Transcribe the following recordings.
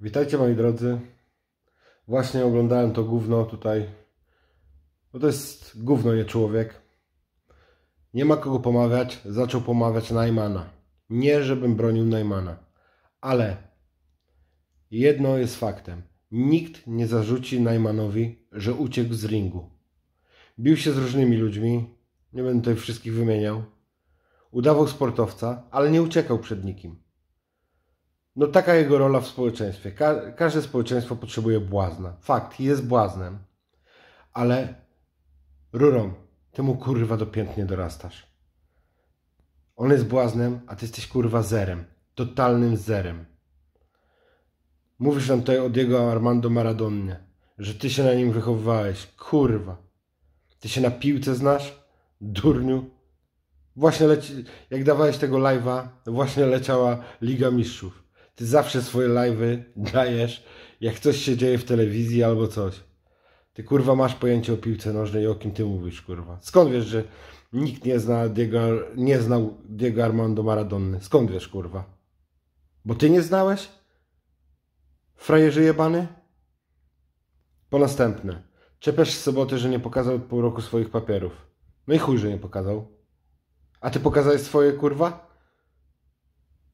Witajcie moi drodzy. Właśnie oglądałem to gówno tutaj. Bo no to jest gówno, nie człowiek. Nie ma kogo pomawiać. Zaczął pomawiać Najmana. Nie, żebym bronił Najmana. Ale jedno jest faktem. Nikt nie zarzuci Najmanowi, że uciekł z ringu. Bił się z różnymi ludźmi. Nie będę tutaj wszystkich wymieniał. Udawał sportowca, ale nie uciekał przed nikim. No taka jego rola w społeczeństwie. Ka każde społeczeństwo potrzebuje błazna. Fakt, jest błaznem. Ale rurą, ty mu kurwa dopiętnie dorastasz. On jest błaznem, a ty jesteś kurwa zerem. Totalnym zerem. Mówisz nam tutaj od jego Armando Maradonnie, że ty się na nim wychowywałeś. Kurwa. Ty się na piłce znasz? Durniu. Właśnie leci... Jak dawałeś tego live'a, właśnie leciała Liga Mistrzów. Ty zawsze swoje live'y dajesz, jak coś się dzieje w telewizji albo coś. Ty kurwa masz pojęcie o piłce nożnej i o kim ty mówisz, kurwa. Skąd wiesz, że nikt nie zna Diego, nie znał Diego Armando Maradonny? Skąd wiesz, kurwa? Bo ty nie znałeś? Frajerzy jebany? Po następne. Czepiasz z soboty, że nie pokazał pół roku swoich papierów. No i chuj, że nie pokazał. A ty pokazałeś swoje, kurwa?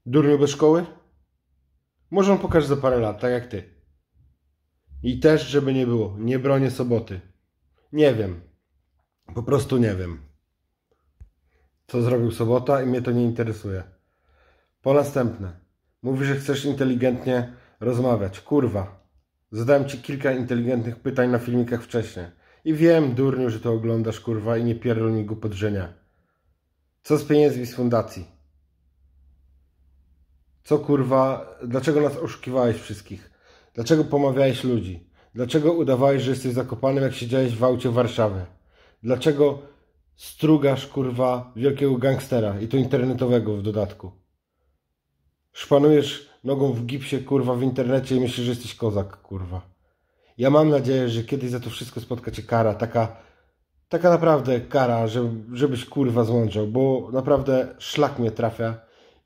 Durniu bez szkoły? Może on pokaże za parę lat, tak jak ty. I też, żeby nie było, nie bronię soboty. Nie wiem. Po prostu nie wiem. Co zrobił sobota i mnie to nie interesuje. Po następne. Mówisz, że chcesz inteligentnie rozmawiać. Kurwa. Zadałem ci kilka inteligentnych pytań na filmikach wcześniej. I wiem, durniu, że to oglądasz, kurwa, i nie pierdol mi podrzenia. Co z pieniędzmi z fundacji? Co kurwa, dlaczego nas oszukiwałeś wszystkich? Dlaczego pomawiałeś ludzi? Dlaczego udawałeś, że jesteś zakopanym, jak siedziałeś w aucie w Warszawie? Dlaczego strugasz kurwa wielkiego gangstera i to internetowego w dodatku? Szpanujesz nogą w gipsie kurwa w internecie i myślisz, że jesteś kozak kurwa. Ja mam nadzieję, że kiedyś za to wszystko spotka cię kara, taka, taka naprawdę kara, żeby, żebyś kurwa złączał, bo naprawdę szlak mnie trafia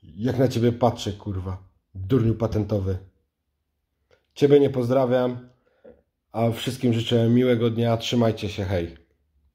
jak na ciebie patrzę, kurwa. Durniu patentowy. Ciebie nie pozdrawiam, a wszystkim życzę miłego dnia. Trzymajcie się, hej.